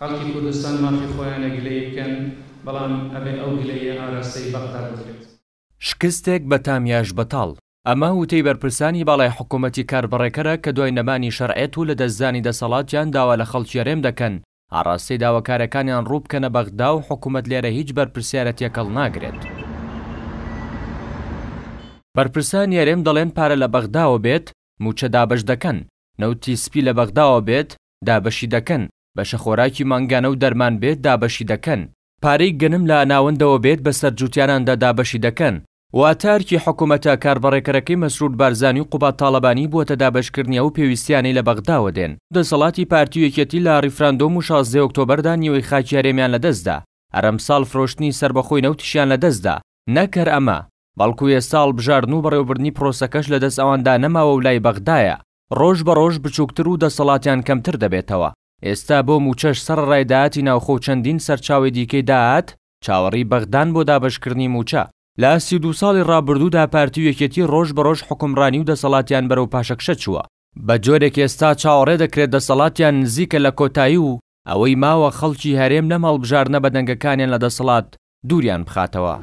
خەڵکی کوردستان مافی خۆیانە گلەی بکەن بەڵام ئەبێ ئەو گلەیە ئاراستەی بەقدا بکرێت شکستێک بە تامیاش بەتاڵ ئەمە وتەی بەرپرسانی باڵای حکوومەتی کاربڕێکەرە کە دوای نەمانی شەرعێت و لە دەستزانی دەسەڵاتیان داوا لە خەڵکیێرێم دەکەن ئاراستەی داواکارەکانیان ڕووبکەنە بەغدا و حکوومەت لێرە هیچ بەرپرسیارەت یەکەڵ ناگرێت. بەرپرسان یارێم دەڵێن پارە لە بەغداوە بێت موچە دابش دەکەن نەوتی سپی لە بەغداوە بێت دابەشی دەکەن بەشە خۆراکی مانگانە و دەرمان بێت دابەشی دەکەن پارەی گەنم لە ناوەندەوە بێت بە سەرجووتیاناندا دابەشی دەکەن واتارکی حکوومەتە کاربڕێکەکەی مەسرود بارزانانی و قوبات تاالبانی بووە دابشکردنیە و پێویستیانەی لە بەغداوە دێن دەسەڵاتی پارتیوەکەتی لە ریفراندۆم و 16 ئۆکتۆبەردا نیوەی خاکیارێمیان لەدەستدا ئەرەم ساڵ فرۆشتنی سربەخۆینە و تشیان لەدەستدا نەکەر ئەمە بەڵکوێ ساڵ بژارن و بەڕێوەبرنی پرۆسەکەش لەدەست ئەواندا نەماوە و لای بەغدایە ڕۆژ بە ڕۆژ بچووکتر و دەسەڵاتیان کەمتر دەبێتەوە ئێستا بۆ موچەش سەر ڕێداتی ناوخۆ چەندین سەرچاوی دیکەی داات چاوەڕی بەغدان بۆ دابشکردنی موچە لا سی دو ساڵی ڕابردوودا پارتی یەکێتی ڕۆژ بەڕۆژ حکمڕانی و دەسەڵاتیان بەرەو پاشەکشە چووە بە جۆرێک ئێستا چاوەڕێ دەکرێت دەسەڵاتیان نزیکە لە کۆتایی و ئەوەی ماوە خەڵکی هەرێم نەمەڵبژارنە بەدەنگەکانیان لە دەسەڵات دووران بخاتەوە.